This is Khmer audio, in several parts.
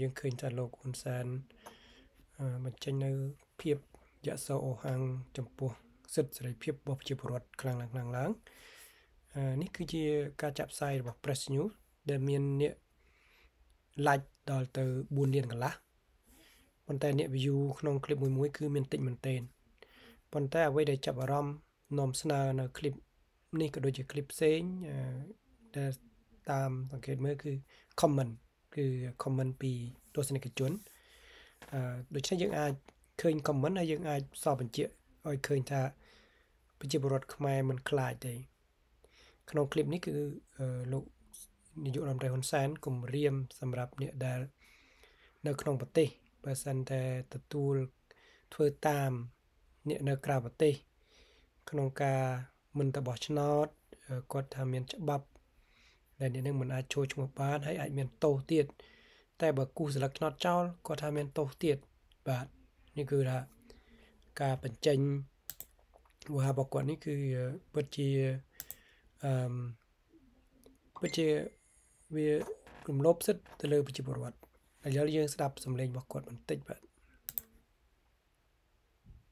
យើងឃើញថាលោកហ៊ុនសែនបញ្ចេញនៅភាពយសោអូហាំងចំពោះ សិទ្ធិសេរីភាពរបស់ប្រជាពលរដ្ឋខ្លាំងឡើងខ្លាំងឡើងនេះគឺជាការចាក់ផ្សាយរបស់ Press News ដែលមានអ្នក like ដល់ទៅ4លានកន្លះប៉ុន្តែ អ្នក view ក្នុង clip មួយមួយគឺមានតិចមែនទែនប៉ុន្តែអ្វីដែលចាប់អារម្មណ៍នាំស្នើនៅ clip នេះក៏ដូចជា clip ផ្សេងដែលតាមសង្កេតមើលគឺ comment គឺ comment ពីទស្សនិកជនអឺដូច្នេះយើងអាចឃើញ comment ហើយយើងអាចសរបញ្ជាក់ឲ្យឃើញថាប្រជាពលរដ្ឋខ្មែរមិនខ្លាចទេ ក្នុងคลิปនេះគឺលោកនាយករដ្ឋមន្ត្រីហ៊ុនសែនគម្រាមសម្រាប់អ្នកដែល នៅក្នុងប្រទេសបើសិនតែទទួលធ្វើតាមអ្នកនៅក្រៅប្រទេស ក្នុងការមិនតបោះឆ្នោតគាត់ថាមានច្បាប់ដែលអ្នកនឹងមិនអាចចូលឈ្មោះបានហើយអាចមានទោសទៀតតែបើគូសន្លឹកឆ្នោតចោលគាត់ថាមានទោសទៀតបាទនេះគឺថាការបញ្ចេញវោហាររបស់គាត់នេះគឺពិតជាអឺពិតជាវារំលោភសិទ្ធិទៅលើប្រជាពលរដ្ឋឥឡូវយើងស្ដាប់សម្លេងរបស់គាត់បន្តិចបាទ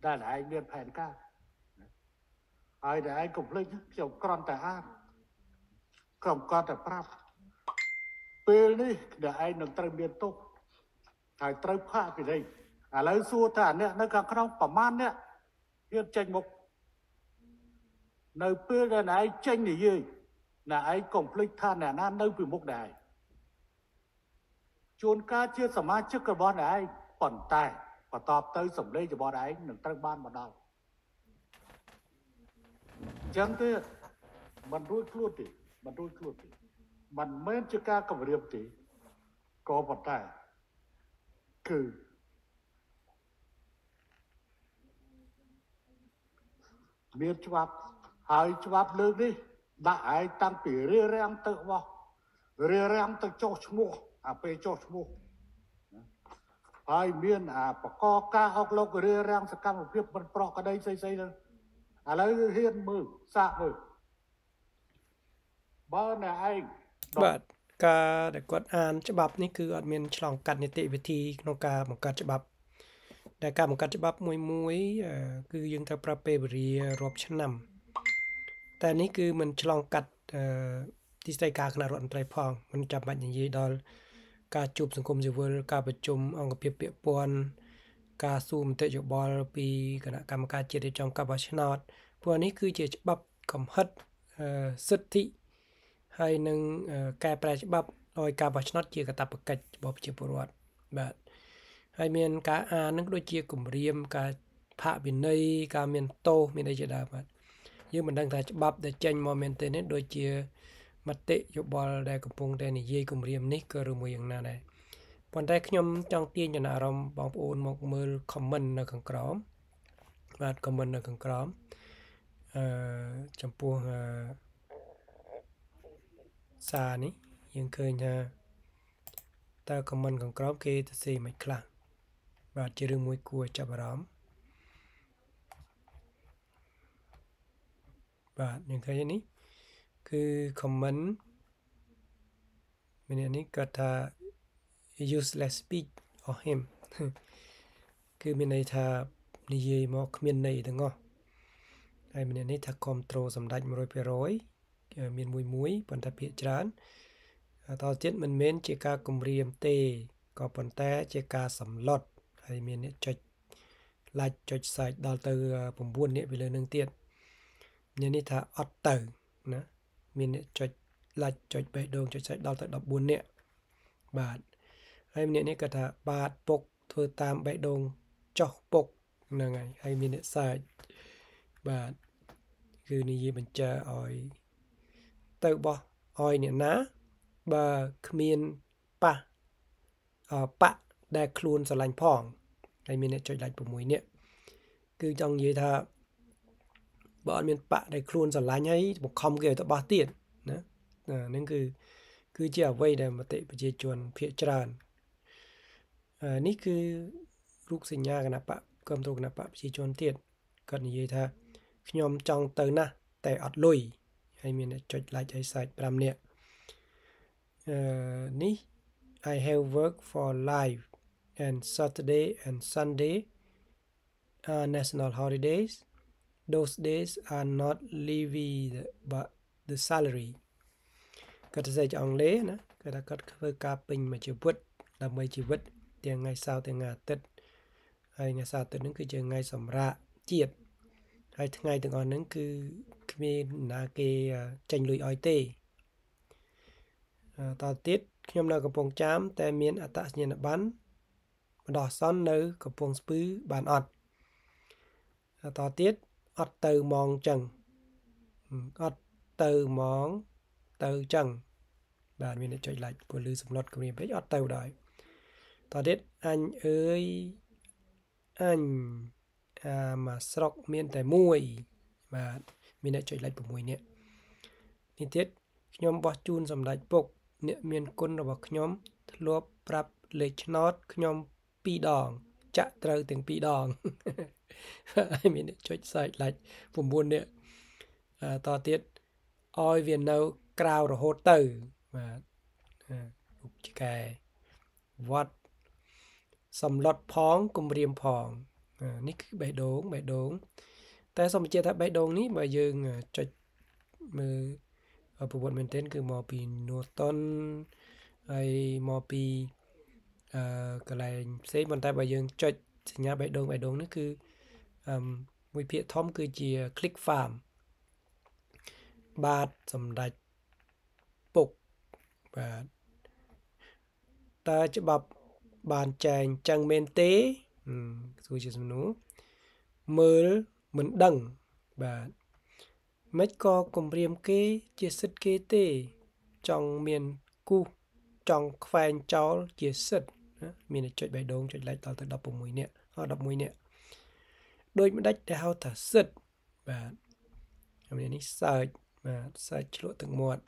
តែឯងមានផែនការហើយតែឯងកុំភ្លេចខ្ញុំក្រំតែអានក្រុមគាត់ទៅប្រាប់ពេលនេះអ្នកឯងនឹងត្រូវមានទុកហើយត្រូវផាកពីនេះឥឡូវសួរថាអ្នកនៅខាងក្នុងប្រមាណអ្នកហ៊ានចេញមុខនៅពេលដែលអ្នកឯងចេញនិយាយអ្នកឯងកុំភ្លេចថាអ្នកណានៅពីមុខអ្នកឯងជួនកាលជា សមាជិករបស់អ្នកឯងប៉ុន្តែបន្ទាប់ទៅសម្លេងរបស់អ្នកឯងនឹងត្រូវបានមកដល់អញ្ចឹងទេមិនរួចខ្លួនទេមិនរួចខ្លួនទេមិនមែនជាការគម្រាមទេក៏ប៉ុន្តែគឺមានច្បាប់ហើយច្បាប់លើកនេះដាក់ឯងតាំងពីរារាំងទៅបោះរារាំងទៅចោះឈ្មោះអាពេលចោះឈ្មោះហើយមានអាបកការអុកលោករារាំងសកម្មភាពមិនប្រក្រតីស្អីស្អីហ្នឹងឥឡូវហ៊ានមើលសាកមើលបើណាឯងបាទការដែលគាត់អានច្បាប់នេះគឺអត់មានឆ្លងកាត់នីតិវិធីក្នុងការបង្កើតច្បាប់ ដែលការបង្កើតច្បាប់មួយមួយ គឺយើងត្រូវប្រាប់ពេលវេលារាប់ឆ្នាំតែនេះគឺมันឆ្លងកាត់ទីស្តីការគណៈរដ្ឋមន្ត្រីផងมันចាំបាច់និយាយដល់ការជួបសង្គមស៊ីវិលការប្រជុំអង្គភាព ពាក់ព័ន្ធការសួរមតិយោបល់ពីគណៈកម្មការជាតិរៀបចំការបោះឆ្នោតព្រោះនេះគឺជាច្បាប់កំហិតសិទ្ធិហើយនឹងកែប្រែច្បាប់ឲ្យការបោះឆ្នោតជាកតបកិច្ចរបស់ប្រជាពលរដ្ឋបាទហើយមាន ការអាននឹងដូចជាគម្រាម ការផាកវិន័យការមានតោសមានអីជាដើមបាទយើងមិនដឹងថាច្បាប់ដែលចេញមកមែនទេនេះដូចជា មតិយោបល់ដែលកំពុងតែនិយាយគម្រាមនេះក៏ឬមួយយ៉ាងណាដែរប៉ុន្តែខ្ញុំចង់ទាញចំណារអារម្មណ៍បងប្អូន មកមើល comment នៅខាងក្រោមបាទ comment នៅខាងក្រោមអឺចំពោះអឺសារនេះយើងឃើញថាតើ comment ខាងក្រោមគេទៅសេមិនខ្លះបាទជារឿងមួយគួរចាប់អារម្មណ៍បាទយើងឃើញនេះ គឺ comment ម្នាក់នេះគាត់ថា useless speech of him គឺមានន័យថានិយាយមក គ្មានន័យទាំងអស់ហើយម្នាក់នេះថា control សម្ដេច100%អមានមួយមួយប៉ុន្តែភាកច្រើនតទៀតមិនមែនជាការគម្រាមទេក៏ប៉ុន្តែជាការសម្លុតហើយមានអ្នកចុចឡាច់ចុចសាច់ដល់ទៅ9នាក់ពីលើនឹងទៀតមាននេះថាអត់ទៅណាមានអ្នកចុចឡាច់ចុចបេះដូងចុចសាច់ដល់ទៅ14នាក់បាទហើយម្នាក់នេះគាត់ថាបាទពុក ធ្វើតាមបេះដូងចោះពុកហ្នឹងហើយហើយមានអ្នកសាច់បាទគឺនិយាយបញ្ជាឲ្យទៅបោះឲ្យអ្នកណាបើគ្មានប៉ះប៉ដែលខ្លួនស្រឡាញ់ផងហើយមានអ្នកចុចដាច់6នេះគឺចង់និយាយថាបើអត់មានប៉ដែលខ្លួនស្រឡាញ់ហើយបង្ខំគេឲ្យទៅបោះទៀតណាហ្នឹងគឺគឺជាអ្វីដែលមតិប្រជាជនភាកច្រើននេះគឺរូបសញ្ញាគណៈបកគ្រប់គ្រងគណៈបកប្រជាជនទៀតគាត់និយាយថាខ្ញុំចង់ទៅណាស់តែអត់លុយហើយមានអ្នកចុច like ហើយ site 5នាក់អឺនេះ I have work for live and Saturday and Sunday are national holidays those days are not levy but the salary គាត់ទៅសេចអង់គ្លេសណាគាត់ថាគាត់ធ្វើការពេញមួយជីវិតដើម្បីជីវិត ទាំងថ្ងៃសៅរ៍ទាំងថ្ងៃអាទិត្យហើយថ្ងៃសៅរ៍អាទិត្យហ្នឹងគឺជាថ្ងៃ សម្រាប់ជាតិហើយថ្ងៃទាំងអស់ហ្នឹងគឺគ្មានណាគេចេញលុយឲ្យទេតទៅទៀតខ្ញុំនៅកំពង់ចាមតែ មានអត្តសញ្ញាណប័ណ្ណបណ្ដោះអាសន្ននៅកំពង់ស្ពឺបានអត់តទៅទៀតអត់ទៅมองចឹងអត់ទៅมองទៅចឹងបាទមានចុច like ពលឺសំឡុតគម្រាមពេកអត់ទៅដែរតទៅទៀតអញអើយអញអាមកស្រុកមានតែមួយបាទមានអ្នកចុចលេខ6នាក់នេះទៀតខ្ញុំបោះជូនសម្ដេចពុកអ្នកមានគុណរបស់ខ្ញុំ ធ្លាប់ប្រាប់លេខឆ្នោតខ្ញុំ2ដង ចាក់ត្រូវទាំង2ដងមានអ្នកចុចសើចលេខ9នាក់តទៀតឲ្យវានៅក្រៅរហូតទៅបាទលោកចកែវត្តសំឡុតផងគម្រាមផងនេះគឺបេះដូងបេះដូងតែសូមបញ្ជាក់ថាបេះដូងនេះបើយើងចុចមើលប្រវត្តិមែនទែនគឺមកពី Norton ហើយមកពីអឺកន្លែងផ្សេងប៉ុន្តែបើយើងចុចសញ្ញាបេះដូងបេះដូងនេះគឺអឺមួយភាគធំគឺជា click farm បាទសម្ដេចពុកបាទតើច្បាប់បានចែងចឹងមែនទេគឺជាសំណួរមើលមិនដឹងបាទមិនក៏គំរាមគេជាសិទ្ធគេទេចង់មានគូសចង់ខ្វែងចោលជាសិទ្ធមានចុចបៃដងចុចលេខដល់ទៅ16នាក់អត់11នាក់ដោយមិនដាច់ដែលហៅថាសិទ្ធបាទអានេះ search បាទ search ឆ្លក់ទឹកមាត់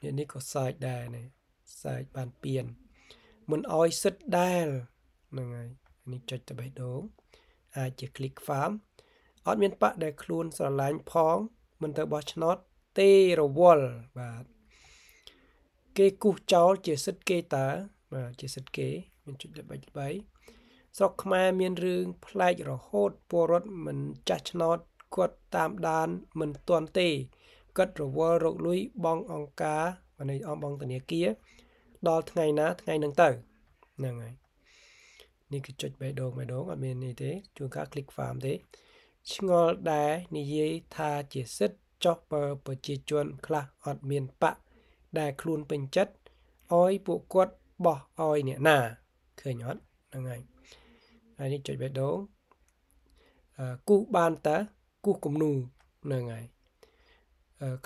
បាទនេះក៏ search ដែរនេះ search បានពៀនមិនអោយសិទ្ធដែលហ្នឹងហើយនេះចុចទៅបេះដូងអាចជា click farm អត់មានបាក់ដែលខ្លួនស្រឡាញ់ផង មិនទៅបោះឆ្នោតទេរវល់បាទគេគូសចោលជាសិទ្ធគេតើបាទជាសិទ្ធគេមានจุดល្បិចល្បីស្រុកខ្មែរមានរឿងប្លែករហូតពលរដ្ឋមិនចាស់ឆ្នោតគាត់តាមដានមិនទាន់ទេគាត់រវល់រកលុយបងអង្គការមនីអង្គបងធនាគារដល់ថ្ងៃណា ថ្ងៃនឹងទៅហ្នឹងហើយនេះគឺចុចបេះដូងបេះដូងអត់មាននេះទេជួនកាល click farm ទេឆ្ងល់ដែរនិយាយថាជាសិទ្ធចុះបើប្រជាជនខ្លះអត់មានបៈដែលខ្លួនពេញចិត្តអោយពួកគាត់បោះអោយអ្នកណាឃើញអត់ហ្នឹងហើយហើយនេះចុចបេះដូងគូសបានតើគូសគំនូហ្នឹងហើយ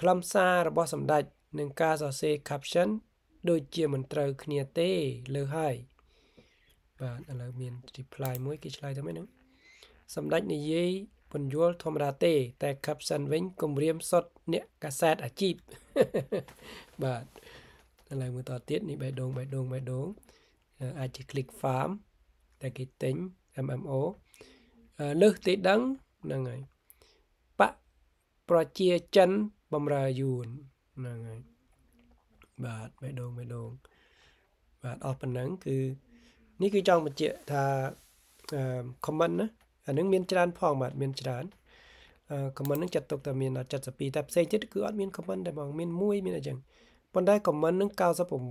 ខ្លឹមសាររបស់សម្ដេចនឹងការសរសេរ caption ដូចជាមិនត្រូវគ្នាទេលើហើយបាទឥឡូវមាន reply មួយគេឆ្លើយទៅមិនហ្នឹងសម្ដេចនិយាយ ពន្យល់ធម្មតាទេ តែខាប់សិនវិញគម្រាមសុតអ្នកកាសែតអាជីពបាទឥឡូវមើលតទៀតនេះបេះដូងបេះដូងបេះដូងអាចជា click farm តែគេទិញ MMO លើសទេដឹងហ្នឹងហើយបកប្រជាចិនបំរើយួនហ្នឹងហើយបាទបេះដូងបេះដូងបាទអស់ប៉ុណ្ណឹង គឺនេះគឺចង់បញ្ជាក់ថា comment ណាអានឹងមានច្រើនផងបាទមានច្រើន comment នឹងចាត់ទុកថាមាន72តែផ្សេងទៀតគឺអត់ មាន comment តែហ្មងមាន1មានអីចឹងប៉ុន្តែ comment នឹង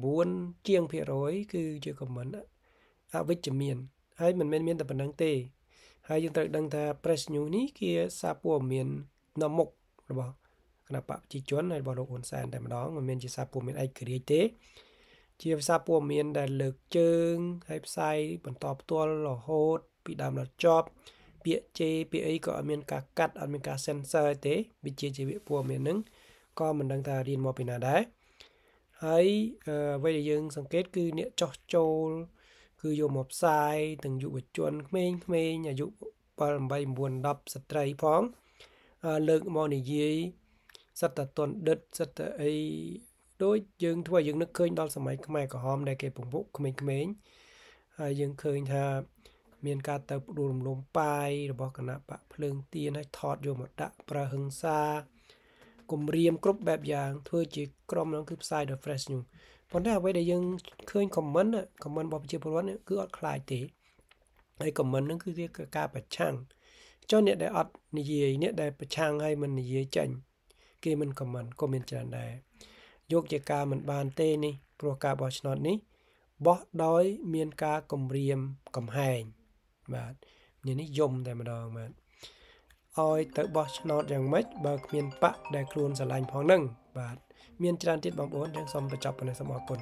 99ជាងភាគរយគឺជា comment អវិជ្ជមានហើយមិនមែនមានតែប៉ុណ្្នឹងទេ ហើយយើងត្រូវដឹងថា press news នេះជាសារព័ត៌មាននៅមុខរបស់គណៈបកប្រជាជនហើយរបស់លោកហ៊ុនសែនតែម្ដងមិនមែនជាសារព័ត៌មានឯករាជ្យទេជាភាសាព័ត៌មាន ដែលលើកជើងហើយផ្សាយបន្តផ្ទាល់រហូត ពីដើមដល់ចប់ពាក្យជេរពាក្យអីក៏អត់មាន ការកាត់អត់មានការ sensor ទេវាជាជីវៈព័ត៌មានហ្នឹងក៏មិនដឹងថារៀនមកពីណាដែរហើយអ្វីដែលយើង សង្កេត គឺអ្នកចោះចូល គឺយកមកផ្សាយទាំងយុវជនក្មេងក្មេងអាយុ7 8 9 10ស្ត្រីផងលើកមកនិយាយសិតតតនដិតសិតតអីដូចយើងធ្វើឲ្យយើងនឹកឃើញ ដល់សម័យខ្មែរក្រហមដែលគេពង្រឹងក្មេងៗហើយយើងឃើញថាមានការទៅផ្ដួលរំលំបាយរបស់គណៈបកភ្លើងទៀនឲ្យថតយកមកដាក់ប្រើហិង្សាគំរាមគ្រប់បែបយ៉ាងធ្វើជាក្រុមហ្នឹងគឺផ្សាយដល់ Fresh News ប៉ុន្តែអ្វីដែលយើងឃើញ comment comment របស់ប្រជាពលរដ្ឋគឺអត់ខ្លាចទេហើយ comment ហ្នឹងគឺជាការប្រឆាំងចុះអ្នកដែលអត់និយាយអ្នកដែលប្រឆាំងហើយមិននិយាយចេញគេមិន comment ក៏មានច្រើនដែរយកជាការមិនបានទេនេះព្រោះការបោះឆ្នោតនេះបោះដោយមានការគំរាមកំហែងបាទនេះនេះយំតែម្ដងបាទឲ្យទៅបោះឆ្នោតយ៉ាងម៉េចបើគ្មានបកដែលខ្លួនស្រឡាញ់ផងនឹង បាទមានច្រើនទៀតបងប្អូនទាំងសូមបញ្ចប់ប៉ុណ្ណេះសូមអរគុណ